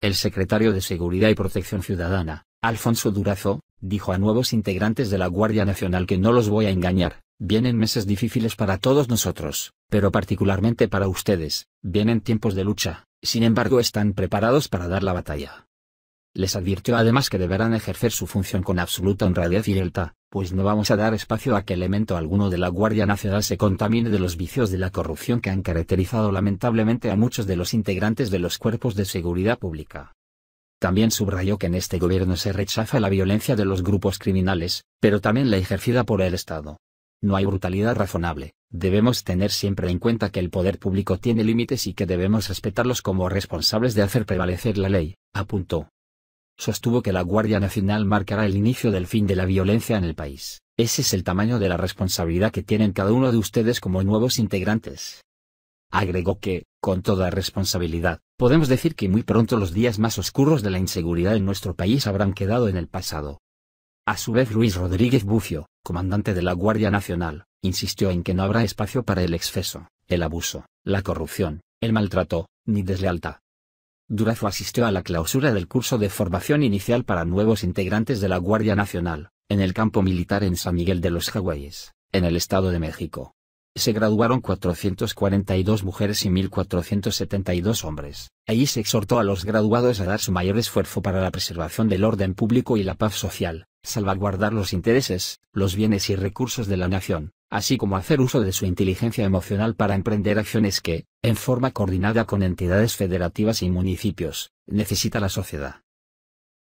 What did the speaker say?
El secretario de Seguridad y Protección Ciudadana, Alfonso Durazo, dijo a nuevos integrantes de la Guardia Nacional que no los voy a engañar, vienen meses difíciles para todos nosotros, pero particularmente para ustedes, vienen tiempos de lucha, sin embargo están preparados para dar la batalla. Les advirtió además que deberán ejercer su función con absoluta honradez y lealtad, pues no vamos a dar espacio a que elemento alguno de la Guardia Nacional se contamine de los vicios de la corrupción que han caracterizado lamentablemente a muchos de los integrantes de los cuerpos de seguridad pública. También subrayó que en este gobierno se rechaza la violencia de los grupos criminales, pero también la ejercida por el Estado. No hay brutalidad razonable, debemos tener siempre en cuenta que el poder público tiene límites y que debemos respetarlos como responsables de hacer prevalecer la ley, apuntó sostuvo que la Guardia Nacional marcará el inicio del fin de la violencia en el país. Ese es el tamaño de la responsabilidad que tienen cada uno de ustedes como nuevos integrantes. Agregó que, con toda responsabilidad, podemos decir que muy pronto los días más oscuros de la inseguridad en nuestro país habrán quedado en el pasado. A su vez Luis Rodríguez Bucio, comandante de la Guardia Nacional, insistió en que no habrá espacio para el exceso, el abuso, la corrupción, el maltrato, ni deslealtad. Durazo asistió a la clausura del curso de formación inicial para nuevos integrantes de la Guardia Nacional, en el campo militar en San Miguel de los Hawáis, en el Estado de México. Se graduaron 442 mujeres y 1.472 hombres. E Allí se exhortó a los graduados a dar su mayor esfuerzo para la preservación del orden público y la paz social, salvaguardar los intereses, los bienes y recursos de la nación, así como hacer uso de su inteligencia emocional para emprender acciones que, en forma coordinada con entidades federativas y municipios, necesita la sociedad.